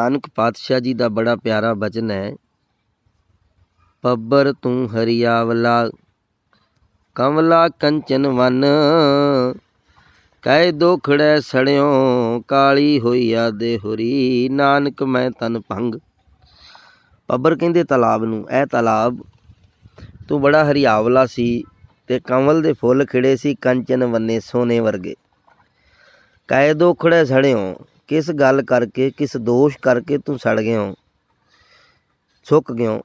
ਨਾਨਕ ਪਾਤਸ਼ਾਹ ਜੀ ਦਾ ਬੜਾ ਪਿਆਰਾ ਬਚਨ ਹੈ ਪੱਬਰ ਤੂੰ ਹਰੀਆਵਲਾ ਕਮਲਾ ਕੰਚਨ ਵਨ ਕਹਿ ਦੋਖੜੇ ਸੜਿਓ ਕਾਲੀ ਹੋਈ ਆ ਦੇ ਹੁਰੀ ਨਾਨਕ ਮੈਂ ਤਨ ਭੰਗ ਪੱਬਰ ਕਹਿੰਦੇ ਤਲਾਬ ਨੂੰ ਐ ਤਲਾਬ ਤੂੰ ਬੜਾ ਹਰੀਆਵਲਾ ਸੀ ਤੇ ਕਮਲ ਦੇ ਫੁੱਲ ਖਿੜੇ ਸੀ ਕੰਚਨ ਵਨੇ ਸੋਨੇ ਵਰਗੇ ਕਹਿ ਦੋਖੜੇ ਸੜਿਓ ਕਿਸ ਗੱਲ ਕਰਕੇ ਕਿਸ ਦੋਸ਼ ਕਰਕੇ ਤੂੰ ਸੜ ਗਿਆ ਸੁੱਕ ਗਿਆ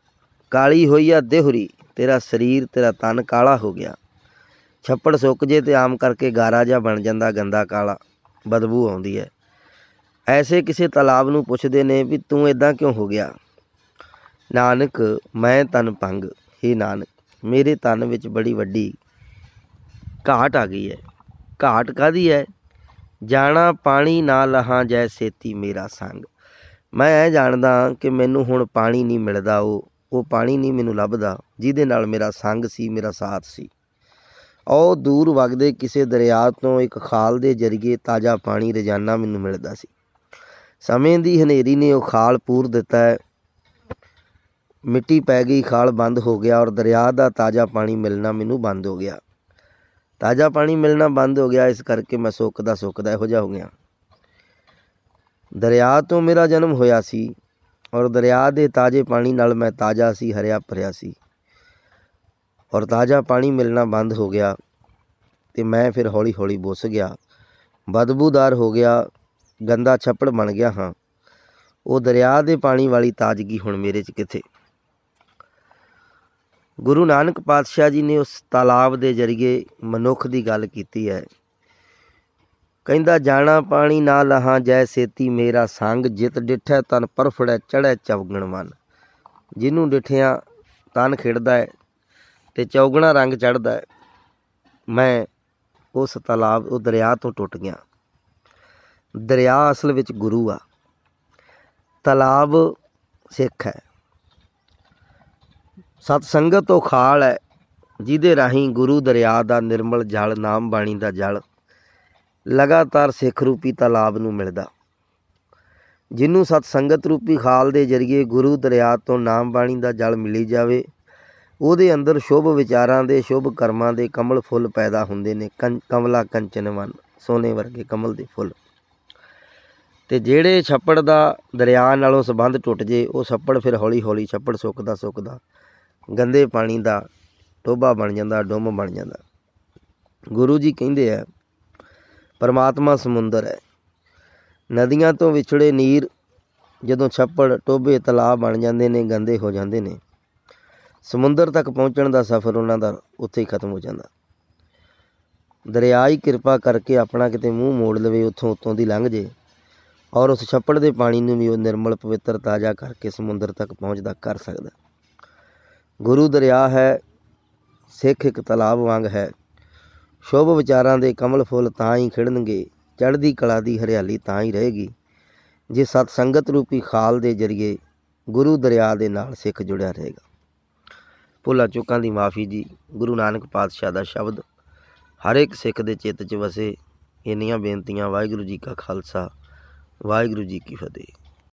ਕਾਲੀ ਹੋਈ ਆ ਦੇਹਰੀ ਤੇਰਾ ਸਰੀਰ ਤੇਰਾ ਤਨ ਕਾਲਾ ਹੋ ਗਿਆ ਛੱਪੜ ਸੁੱਕ ਜੇ ਤੇ ਆਮ ਕਰਕੇ ਗਾਰਾ ਜਾਂ ਬਣ ਜਾਂਦਾ ਗੰਦਾ ਕਾਲਾ ਬਦਬੂ ਆਉਂਦੀ ਹੈ ਐਸੇ ਕਿਸੇ ਤਲਾਬ ਨੂੰ ਪੁੱਛਦੇ ਨੇ ਵੀ ਤੂੰ ਇਦਾਂ ਕਿਉਂ ਹੋ ਗਿਆ ਨਾਨਕ ਮੈਂ ਤਨ ਭੰਗ ਹੀ ਨਾਨਕ ਮੇਰੇ ਤਨ ਵਿੱਚ ਬੜੀ ਵੱਡੀ ਘਾਟ ਆ ਗਈ ਹੈ ਘਾਟ ਕਾਦੀ ਹੈ ਜਾਣਾ ਪਾਣੀ ਨਾ ਲਹਾ ਜੈ ਸੇਤੀ ਮੇਰਾ ਸੰਗ ਮੈਂ ਇਹ ਜਾਣਦਾ ਕਿ ਮੈਨੂੰ ਹੁਣ ਪਾਣੀ ਨਹੀਂ ਮਿਲਦਾ ਉਹ ਉਹ ਪਾਣੀ ਨਹੀਂ ਮੈਨੂੰ ਲੱਭਦਾ ਜਿਹਦੇ ਨਾਲ ਮੇਰਾ ਸੰਗ ਸੀ ਮੇਰਾ ਸਾਥ ਸੀ ਉਹ ਦੂਰ ਵਗਦੇ ਕਿਸੇ ਦਰਿਆ ਤੋਂ ਇੱਕ ਖਾਲ ਦੇ ਜ਼ਰੀਏ ਤਾਜ਼ਾ ਪਾਣੀ ਰੋਜ਼ਾਨਾ ਮੈਨੂੰ ਮਿਲਦਾ ਸੀ ਸਮੇਂ ਦੀ ਹਨੇਰੀ ਨੇ ਉਹ ਖਾਲ ਪੂਰ ਦਿੱਤਾ ਹੈ ਮਿੱਟੀ ਪੈ ਗਈ ਖਾਲ ਬੰਦ ਹੋ ਗਿਆ ਔਰ ਦਰਿਆ ਦਾ ਤਾਜ਼ਾ ਪਾਣੀ ਮਿਲਣਾ ਮੈਨੂੰ ਬੰਦ ਹੋ ਗਿਆ ਤਾਜ਼ਾ ਪਾਣੀ ਮਿਲਣਾ ਬੰਦ ਹੋ ਗਿਆ ਇਸ ਕਰਕੇ ਮੈਂ ਸੁੱਕਦਾ ਸੁੱਕਦਾ ਇਹੋ ਜਿਹਾ ਹੋ ਗਿਆ ਦਰਿਆ ਤੋਂ ਮੇਰਾ ਜਨਮ ਹੋਇਆ ਸੀ ਔਰ ਦਰਿਆ ਦੇ ਤਾਜ਼ੇ ਪਾਣੀ ਨਾਲ ਮੈਂ ਤਾਜ਼ਾ ਸੀ ਹਰਿਆ ਭਰਿਆ ਸੀ ਔਰ ਤਾਜ਼ਾ ਪਾਣੀ ਮਿਲਣਾ ਬੰਦ ਹੋ ਗਿਆ ਤੇ ਮੈਂ ਫਿਰ ਹੌਲੀ ਹੌਲੀ ਬੁੱਸ ਗਿਆ ਬਦਬੂਦਾਰ ਹੋ ਗਿਆ ਗੰਦਾ ਛੱਪੜ ਬਣ ਗਿਆ ਹਾਂ ਉਹ ਦਰਿਆ ਦੇ ਪਾਣੀ ਵਾਲੀ ਤਾਜ਼ਗੀ ਹੁਣ ਮੇਰੇ 'ਚ ਕਿੱਥੇ ਗੁਰੂ ਨਾਨਕ ਪਾਤਸ਼ਾਹ ਜੀ ਨੇ ਉਸ ਤਲਾਬ ਦੇ ਜ਼ਰੀਏ ਮਨੁੱਖ ਦੀ ਗੱਲ ਕੀਤੀ ਹੈ ਕਹਿੰਦਾ ਜਾਣਾ ਪਾਣੀ ਨਾ ਲਹਾ ਜੈ ਸੇਤੀ ਮੇਰਾ ਸੰਗ ਜਿਤ ਡਿਠੈ ਤਨ ਪਰਫੜੈ ਚੜੈ ਚਵਗਣ ਮਨ ਜਿਹਨੂੰ ਡਿਠਿਆ ਤਨ ਖਿੜਦਾ ਹੈ ਤੇ ਚੌਗਣਾ ਰੰਗ ਚੜਦਾ ਹੈ ਮੈਂ ਉਸ ਤਲਾਬ ਉਹ ਦਰਿਆ ਤੋਂ ਟੁੱਟ ਗਿਆ ਦਰਿਆ ਅਸਲ ਵਿੱਚ ਗੁਰੂ ਆ ਤਲਾਬ ਸਿੱਖ ਹੈ ਸਤ ਸੰਗਤ ਉਹ ਖਾਲ ਹੈ ਜਿਹਦੇ ਰਾਹੀਂ ਗੁਰੂ ਦਰਿਆ ਦਾ ਨਿਰਮਲ ਜਲ ਨਾਮ ਬਾਣੀ ਦਾ ਜਲ ਲਗਾਤਾਰ ਸਿੱਖ ਰੂਪੀ ਤਲਾਬ ਨੂੰ ਮਿਲਦਾ ਜਿਹਨੂੰ ਸਤ ਸੰਗਤ ਰੂਪੀ ਖਾਲ ਦੇ ਜ਼ਰੀਏ ਗੁਰੂ ਦਰਿਆ ਤੋਂ ਨਾਮ ਬਾਣੀ ਦਾ ਜਲ ਮਿਲੀ ਜਾਵੇ ਉਹਦੇ ਅੰਦਰ ਸ਼ੁਭ ਵਿਚਾਰਾਂ ਦੇ ਸ਼ੁਭ ਕਰਮਾਂ ਦੇ ਕਮਲ ਫੁੱਲ ਪੈਦਾ ਹੁੰਦੇ ਨੇ ਕਮਲਾ ਕੰਚਨਵਨ ਸੋਨੇ ਵਰਗੇ ਕਮਲ ਦੇ ਫੁੱਲ ਤੇ ਜਿਹੜੇ ਛੱਪੜ ਦਾ ਦਰਿਆ ਨਾਲੋਂ ਸੰਬੰਧ ਟੁੱਟ ਜੇ ਉਹ ਛੱਪੜ ਫਿਰ ਹੌਲੀ ਹੌਲੀ ਛੱਪੜ ਸੁੱਕਦਾ ਸੁੱਕਦਾ ਗੰਦੇ ਪਾਣੀ ਦਾ ਟੋਬਾ ਬਣ ਜਾਂਦਾ ਡੁੰਮ ਬਣ ਜਾਂਦਾ ਗੁਰੂ ਜੀ ਕਹਿੰਦੇ ਆ ਪਰਮਾਤਮਾ ਸਮੁੰਦਰ ਹੈ ਨਦੀਆਂ ਤੋਂ ਵਿਛੜੇ ਨੀਰ ਜਦੋਂ ਛੱਪੜ ਟੋਬੇ ਤਲਾਬ ਬਣ ਜਾਂਦੇ ਨੇ ਗੰਦੇ ਹੋ ਜਾਂਦੇ ਨੇ ਸਮੁੰਦਰ ਤੱਕ ਪਹੁੰਚਣ ਦਾ ਸਫ਼ਰ ਉਹਨਾਂ ਦਾ ਉੱਥੇ ਹੀ ਖਤਮ ਹੋ ਜਾਂਦਾ ਦਰਿਆ ਹੀ ਕਿਰਪਾ ਕਰਕੇ ਆਪਣਾ ਕਿਤੇ ਮੂੰਹ ਮੋੜ ਲਵੇ ਉੱਥੋਂ ਉੱਤੋਂ ਦੀ ਲੰਘ ਜੇ ਔਰ ਉਸ ਛੱਪੜ ਦੇ ਪਾਣੀ ਨੂੰ ਵੀ ਉਹ ਨਿਰਮਲ ਪਵਿੱਤਰ ਤਾਜ਼ਾ ਕਰਕੇ ਸਮੁੰਦਰ ਤੱਕ ਪਹੁੰਚਦਾ ਕਰ ਸਕਦਾ ਗੁਰੂ ਦਰਿਆ ਹੈ ਸਿੱਖ ਇੱਕ ਤਲਾਬ ਵਾਂਗ ਹੈ ਸ਼ੁਭ ਵਿਚਾਰਾਂ ਦੇ ਕਮਲ ਫੁੱਲ ਤਾਂ ਹੀ ਖਿੜਨਗੇ ਚੜ੍ਹਦੀ ਕਲਾ ਦੀ ਹਰਿਆਲੀ ਤਾਂ ਹੀ ਰਹੇਗੀ ਜੇ ਸਤ ਸੰਗਤ ਰੂਪੀ ਖਾਲ ਦੇ ਜਰੀਏ ਗੁਰੂ ਦਰਿਆ ਦੇ ਨਾਲ ਸਿੱਖ ਜੁੜਿਆ ਰਹੇਗਾ ਭੁੱਲਾ ਚੁੱਕਾਂ ਦੀ ਮਾਫੀ ਜੀ ਗੁਰੂ ਨਾਨਕ ਪਾਤਸ਼ਾਹ ਦਾ ਸ਼ਬਦ ਹਰ ਇੱਕ ਸਿੱਖ ਦੇ ਚਿੱਤ 'ਚ ਵਸੇ ਇੰਨੀਆਂ ਬੇਨਤੀਆਂ ਵਾਹਿਗੁਰੂ ਜੀ ਕਾ ਖਾਲਸਾ ਵਾਹਿਗੁਰੂ ਜੀ ਕੀ ਫਤਿਹ